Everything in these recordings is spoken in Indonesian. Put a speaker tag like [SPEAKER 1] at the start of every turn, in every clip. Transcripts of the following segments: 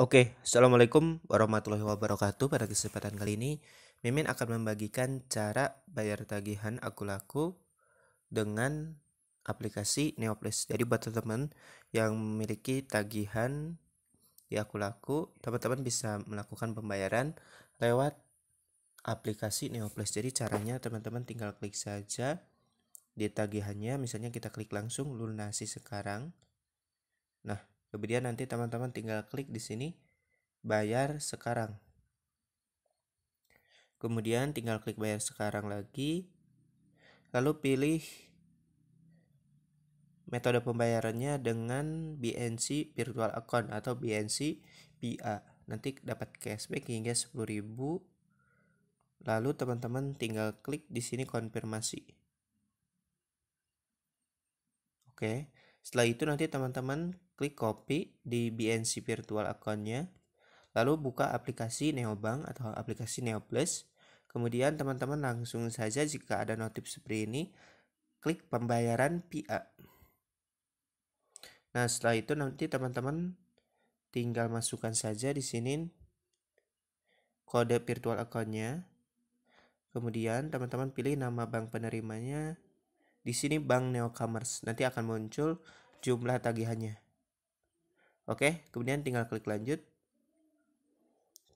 [SPEAKER 1] Oke, Assalamualaikum warahmatullahi wabarakatuh. Pada kesempatan kali ini, Mimin akan membagikan cara bayar tagihan aku laku dengan aplikasi NeoPlus. Jadi buat teman-teman yang memiliki tagihan di aku laku, teman-teman bisa melakukan pembayaran lewat aplikasi NeoPlus. Jadi caranya teman-teman tinggal klik saja di tagihannya, misalnya kita klik langsung lunasi sekarang. Nah, Kemudian nanti teman-teman tinggal klik di sini bayar sekarang. Kemudian tinggal klik bayar sekarang lagi. Lalu pilih metode pembayarannya dengan BNC virtual account atau BNC PA. Nanti dapat cashback hingga 10.000. Lalu teman-teman tinggal klik di sini konfirmasi. Oke. Okay setelah itu nanti teman-teman klik copy di BNC virtual accountnya. Lalu buka aplikasi Neobank atau aplikasi Neoplus. Kemudian teman-teman langsung saja jika ada notif seperti ini, klik pembayaran PIA. Nah setelah itu nanti teman-teman tinggal masukkan saja di sini kode virtual accountnya. Kemudian teman-teman pilih nama bank penerimanya, di sini bank newcomers Nanti akan muncul jumlah tagihannya. Oke, kemudian tinggal klik lanjut.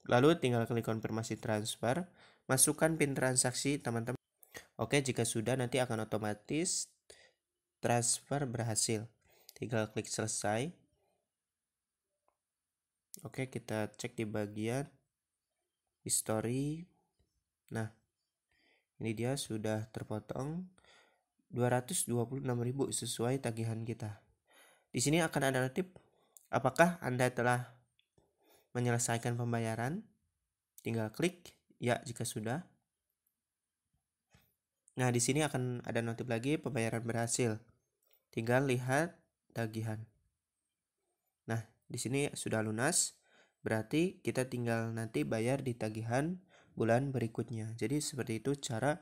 [SPEAKER 1] Lalu tinggal klik konfirmasi transfer. Masukkan PIN transaksi teman-teman. Oke, jika sudah nanti akan otomatis transfer berhasil. Tinggal klik selesai. Oke, kita cek di bagian history. Nah, ini dia sudah terpotong 226.000 sesuai tagihan kita. Di sini akan ada notif apakah Anda telah menyelesaikan pembayaran. Tinggal klik ya jika sudah. Nah, di sini akan ada notif lagi pembayaran berhasil. Tinggal lihat tagihan. Nah, di sini sudah lunas. Berarti kita tinggal nanti bayar di tagihan bulan berikutnya. Jadi seperti itu cara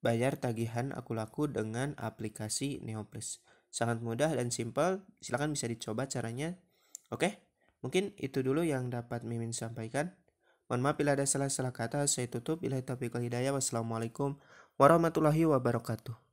[SPEAKER 1] Bayar tagihan aku laku dengan aplikasi Neoplus. Sangat mudah dan simple, silahkan bisa dicoba caranya. Oke, mungkin itu dulu yang dapat Mimin sampaikan. Mohon maaf bila ada salah-salah kata, saya tutup. Bila hidayah, wassalamualaikum warahmatullahi wabarakatuh.